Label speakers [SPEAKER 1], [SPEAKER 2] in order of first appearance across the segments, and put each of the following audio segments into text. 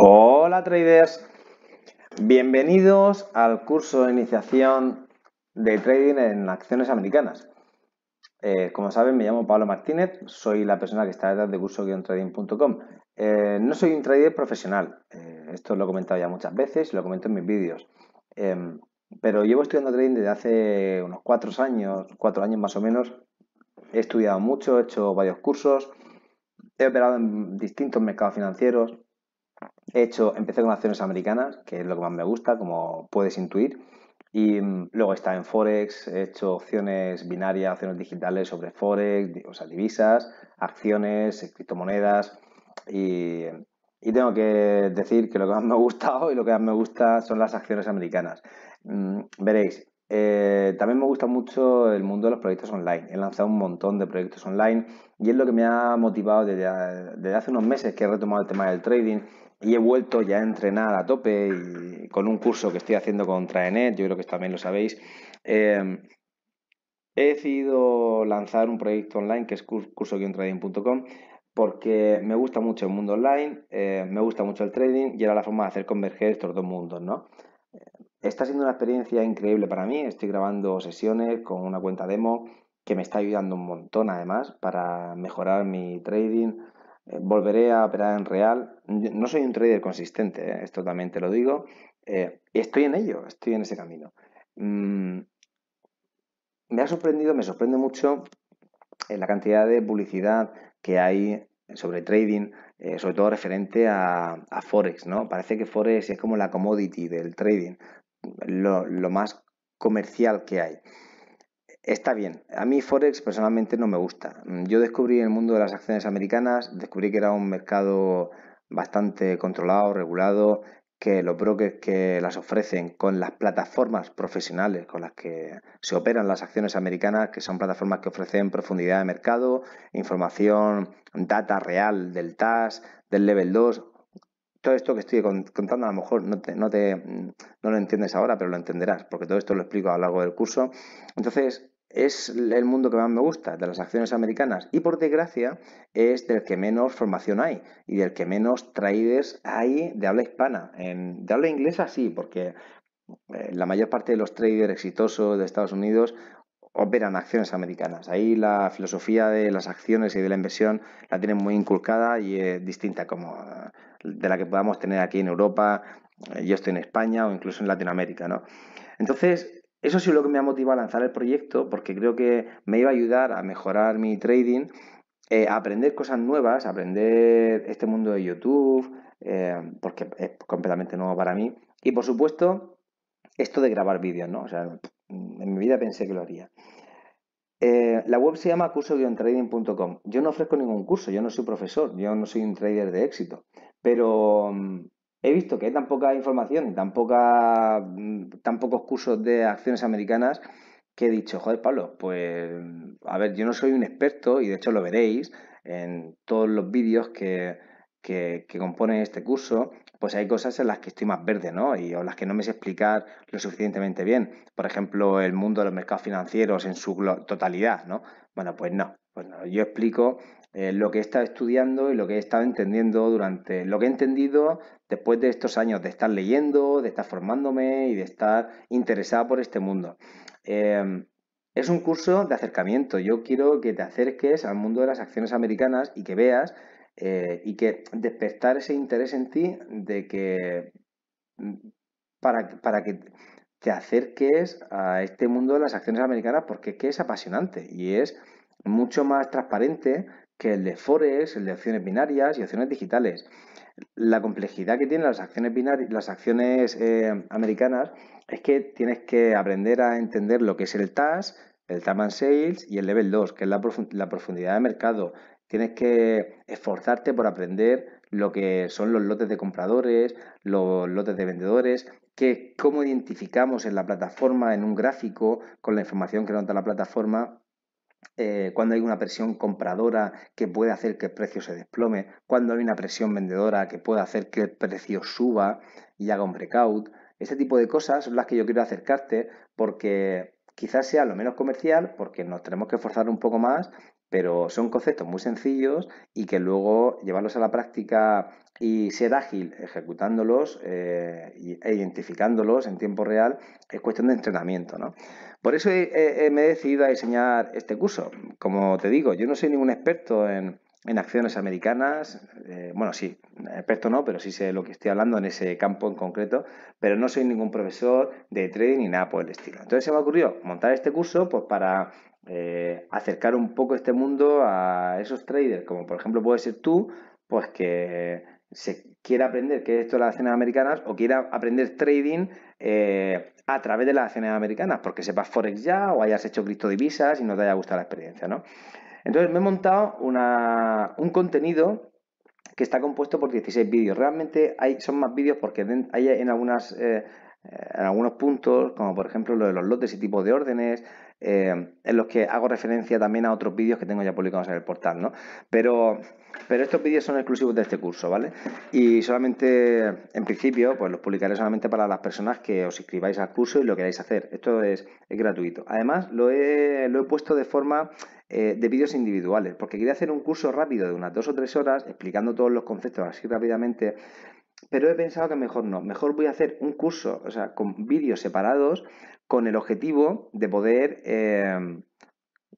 [SPEAKER 1] Hola traders, bienvenidos al curso de iniciación de trading en acciones americanas. Eh, como saben, me llamo Pablo Martínez, soy la persona que está detrás de curso-trading.com. Eh, no soy un trader profesional, eh, esto lo he comentado ya muchas veces, lo comento en mis vídeos, em, pero llevo estudiando trading desde hace unos cuatro años, cuatro años más o menos. He estudiado mucho, he hecho varios cursos, he operado en distintos mercados financieros, He hecho, empecé con acciones americanas, que es lo que más me gusta, como puedes intuir. Y mm, luego está en Forex, he hecho opciones binarias, opciones digitales sobre Forex, o sea, divisas, acciones, criptomonedas. Y, y tengo que decir que lo que más me ha gustado y lo que más me gusta son las acciones americanas. Mm, veréis, eh, también me gusta mucho el mundo de los proyectos online. He lanzado un montón de proyectos online y es lo que me ha motivado desde hace unos meses que he retomado el tema del trading y he vuelto ya a entrenar a tope y con un curso que estoy haciendo con Traenet, yo creo que también lo sabéis. Eh, he decidido lanzar un proyecto online que es curso porque me gusta mucho el mundo online, eh, me gusta mucho el trading y era la forma de hacer converger estos dos mundos, ¿no? Está siendo una experiencia increíble para mí, estoy grabando sesiones con una cuenta demo que me está ayudando un montón además para mejorar mi trading, eh, volveré a operar en real. No soy un trader consistente, eh, esto también te lo digo. Eh, estoy en ello, estoy en ese camino. Mm, me ha sorprendido, me sorprende mucho la cantidad de publicidad que hay sobre trading, sobre todo referente a, Forex, ¿no? Parece que Forex es como la commodity del trading, lo más comercial que hay. Está bien, a mí Forex personalmente no me gusta. Mm, yo descubrí el mundo de las acciones americanas, descubrí que era un mercado bastante controlado, regulado, que los brokers que las ofrecen con las plataformas profesionales con las que se operan las acciones americanas, que son plataformas que ofrecen profundidad de mercado, información, data real del TAS, del level 2, todo esto que estoy contando a lo mejor no, te, mm, no, lo entiendes ahora, pero lo entenderás, porque todo esto lo explico a lo largo del curso. Entonces, es el mundo que más me gusta, de las acciones americanas. Y por desgracia, es del que menos formación hay y del que menos traders hay de habla hispana. En, de habla inglesa sí, porque eh, la mayor parte de los traders exitosos de Estados Unidos operan acciones americanas. Ahí la filosofía de las acciones y de la inversión la tienen muy inculcada y es distinta como eh, de la que podamos tener aquí en Europa, eh, yo estoy en España o incluso en Latinoamérica, ¿no? Entonces, eso sí es lo que me ha motivado a lanzar el proyecto porque creo que me iba a ayudar a mejorar mi trading, eh, a aprender cosas nuevas, a aprender este mundo de YouTube, eh, porque es completamente nuevo para mí. Y por supuesto, esto de grabar vídeos, ¿no? O sea, en mi vida pensé que lo haría. Eh, la web se llama curso-trading.com. Yo no ofrezco ningún curso, yo no soy profesor, yo no soy un trader de éxito, pero mm, he visto que hay tan poca información y tan, poca, mm, tan pocos cursos de acciones americanas que he dicho, joder, Pablo, pues a ver, yo no soy un experto y de hecho lo veréis en todos los vídeos que, que, componen este curso, pues hay cosas en las que estoy más verde, ¿no? Y o las que no me sé explicar lo suficientemente bien. Por ejemplo, el mundo de los mercados financieros en su totalidad, ¿no? Bueno, pues no. Pues Yo explico eh, lo que he estado estudiando y lo que he estado entendiendo durante, lo que he entendido después de estos años de estar leyendo, de estar formándome y de estar interesada por este mundo. Eh, es un curso de acercamiento. Yo quiero que te acerques al mundo de las acciones americanas y que veas eh, y que despertar ese interés en ti de que mm, para, para que te acerques a este mundo de las acciones americanas porque es que es apasionante y es mucho más transparente que el de Forex, el de acciones binarias y acciones digitales. La complejidad que tienen las acciones binarias, las acciones eh, americanas, es que tienes que aprender a entender lo que es el TAS, el Taman Sales y el Level 2, que es la, profundidad de mercado. Tienes que esforzarte por aprender lo que son los lotes de compradores, los lotes de vendedores, que cómo identificamos en la plataforma, en un gráfico, con la información que nos da la plataforma, eh, cuando hay una presión compradora que puede hacer que el precio se desplome, cuando hay una presión vendedora que puede hacer que el precio suba y haga un breakout. ese tipo de cosas son las que yo quiero acercarte porque quizás sea lo menos comercial, porque nos tenemos que esforzar un poco más pero son conceptos muy sencillos y que luego llevarlos a la práctica y ser ágil ejecutándolos eh, e identificándolos en tiempo real es cuestión de entrenamiento. ¿no? Por eso me he decidido a diseñar este curso. Como te digo, yo no soy ningún experto en, en acciones americanas. Eh, bueno, sí, experto no, pero sí sé lo que estoy hablando en ese campo en concreto, pero no soy ningún profesor de trading ni nada por el estilo. Entonces se me ocurrió montar este curso pues para eh, acercar un poco este mundo a esos traders, como por ejemplo puede ser tú, pues que se quiera aprender qué es esto de las acciones americanas o quiera aprender trading eh, a través de las acciones americanas, porque sepas Forex ya o hayas hecho criptodivisas y no te haya gustado la experiencia, ¿no? Entonces me he montado un contenido que está compuesto por 16 vídeos. Realmente hay, son más vídeos porque hay en algunas eh, eh, en algunos puntos, como por ejemplo lo de los lotes y tipos de órdenes, eh, en los que hago referencia también a otros vídeos que tengo ya publicados en el portal, ¿no? Pero, pero estos vídeos son exclusivos de este curso, ¿vale? Y solamente, en principio, pues los publicaré solamente para las personas que os inscribáis al curso y lo queráis hacer. Esto es, gratuito. Además, lo he, lo he puesto de forma eh, de vídeos individuales, porque quería hacer un curso rápido de unas dos o tres horas, explicando todos los conceptos así rápidamente pero he pensado que mejor no, mejor voy a hacer un curso, o sea, con vídeos separados, con el objetivo de poder, em,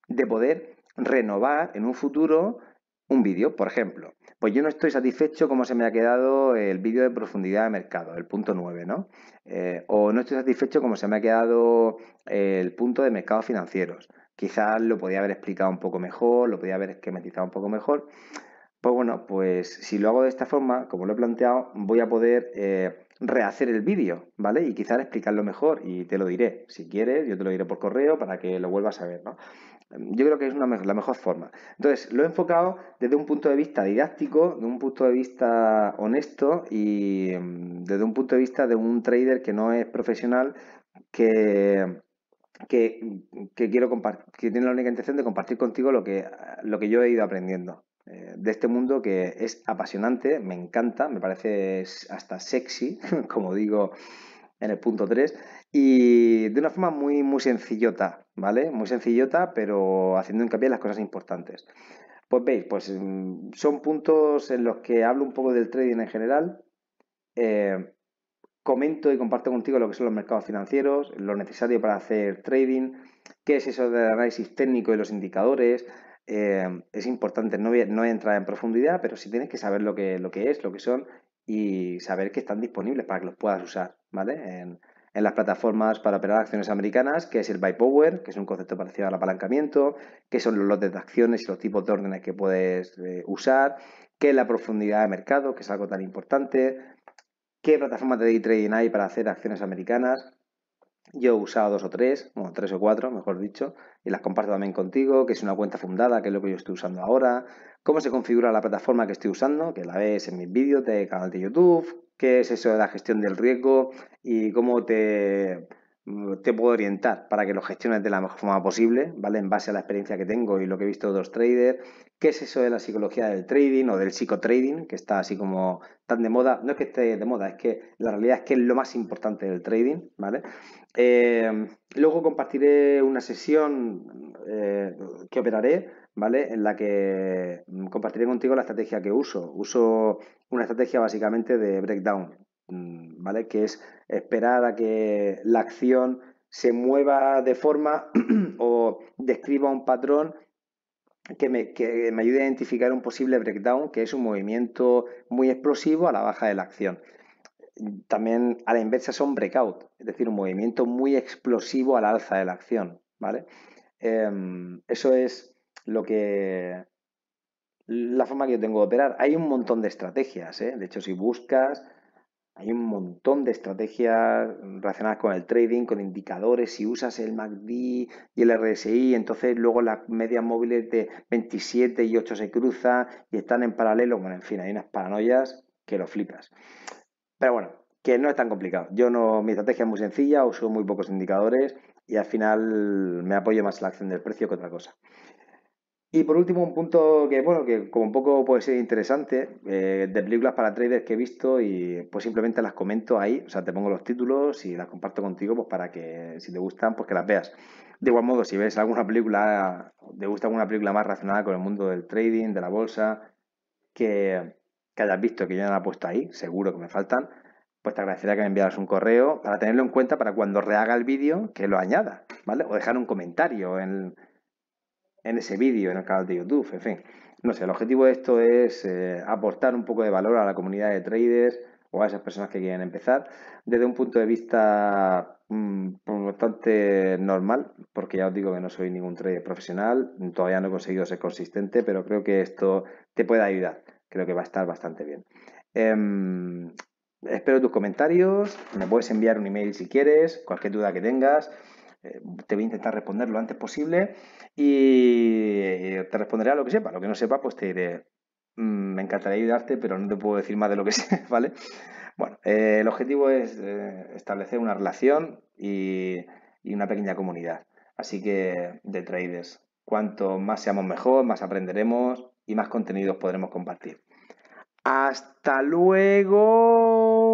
[SPEAKER 1] de poder renovar en un futuro un vídeo, por ejemplo. Pues yo no estoy satisfecho como se me ha quedado el vídeo de profundidad de mercado, el punto 9, ¿no? Eh, o no estoy satisfecho como se me ha quedado el punto de mercados financieros. Quizás lo podía haber explicado un poco mejor, lo podía haber esquematizado un poco mejor. Pues bueno, pues si lo hago de esta forma, como lo he planteado, voy a poder eh, rehacer el vídeo, ¿vale? Y quizás explicarlo mejor y te lo diré. Si quieres, yo te lo diré por correo para que lo vuelvas a ver, ¿no? Yo creo que es una la mejor forma. Entonces, lo he enfocado desde un punto de vista didáctico, de un punto de vista honesto y em, desde un punto de vista de un trader que no es profesional, que, que, que que tiene la única intención de compartir contigo lo que, lo que yo he ido aprendiendo. Eh, de este mundo que es apasionante, me encanta, me parece hasta sexy, como digo en el punto 3, y de una forma muy, muy sencillota, ¿vale? Muy sencillota, pero haciendo hincapié en las cosas importantes. Pues veis, pues mm, son puntos en los que hablo un poco del trading en general, eh, comento y comparto contigo lo que son los mercados financieros, lo necesario para hacer trading, qué es eso del análisis técnico y los indicadores, Em, es importante. No no entrar en profundidad, pero sí tienes que saber lo que, lo que es, lo que son y saber que están disponibles para que los puedas usar, ¿vale? En, las plataformas para operar acciones americanas, que es el buy power, que es un concepto parecido al apalancamiento, que son los lotes de acciones y los tipos de órdenes que puedes eh, usar, que es la profundidad de mercado, que es algo tan importante, qué plataformas de day trading hay para hacer acciones americanas, yo he usado dos o tres, bueno, tres o cuatro, mejor dicho, y las comparto también contigo, que es una cuenta fundada, que es lo que yo estoy usando ahora, cómo se configura la plataforma que estoy usando, que la ves en mis vídeos de canal de YouTube, qué es eso de la gestión del riesgo y cómo te Mm, te puedo orientar para que lo gestiones de la mejor forma posible, ¿vale? En base a la experiencia que tengo y lo que he visto de los traders. ¿Qué es eso de la psicología del trading o del psicotrading, que está así como tan de moda? No es que esté de moda, es que la realidad es que es lo más importante del trading, ¿vale? Eh, luego compartiré una sesión eh, que operaré, ¿vale? En la que mm, compartiré contigo la estrategia que uso. Uso una estrategia básicamente de breakdown, Mm, ¿vale? Que es esperar a que la acción se mueva de forma o describa un patrón que me, ayude a identificar un posible breakdown, que es un movimiento muy explosivo a la baja de la acción. También a la inversa son breakout, es decir, un movimiento muy explosivo a la alza de la acción, ¿vale? Em, eso es lo que la forma que yo tengo de operar. Hay un montón de estrategias, ¿eh? de hecho, si buscas hay un montón de estrategias relacionadas con el trading, con indicadores. Si usas el MACD y el RSI, entonces luego las medias móviles de 27 y 8 se cruzan y están en paralelo. Bueno, en fin, hay unas paranoias que lo flipas. Pero bueno, que no es tan complicado. Yo no, mi estrategia es muy sencilla, uso muy pocos indicadores y al final me apoyo más en la acción del precio que otra cosa. Y por último, un punto que, bueno, que como un poco puede ser interesante, eh, de películas para traders que he visto y pues simplemente las comento ahí, o sea, te pongo los títulos y las comparto contigo pues para que si te gustan, pues que las veas. De igual modo, si ves alguna película, te gusta alguna película más relacionada con el mundo del trading, de la bolsa, que, hayas visto, que yo la he puesto ahí, seguro que me faltan, pues te agradecería que me enviaras un correo para tenerlo en cuenta para cuando rehaga el vídeo que lo añada, ¿vale? O dejar un comentario en en ese vídeo, en el canal de YouTube, en fin. No sé, el objetivo de esto es eh, aportar un poco de valor a la comunidad de traders o a esas personas que quieren empezar desde un punto de vista mm, bastante normal, porque ya os digo que no soy ningún trader profesional, todavía no he conseguido ser consistente, pero creo que esto te puede ayudar, creo que va a estar bastante bien. Em, espero tus comentarios, me puedes enviar un email si quieres, cualquier duda que tengas. Eh, te voy a intentar responder lo antes posible y eh, te responderé a lo que sepa. Lo que no sepa, pues te diré, mm, me encantaría ayudarte, pero no te puedo decir más de lo que sé, ¿vale? Bueno, eh, el objetivo es establecer una relación y, y, una pequeña comunidad. Así que de traders, cuanto más seamos mejor, más aprenderemos y más contenidos podremos compartir. Hasta luego.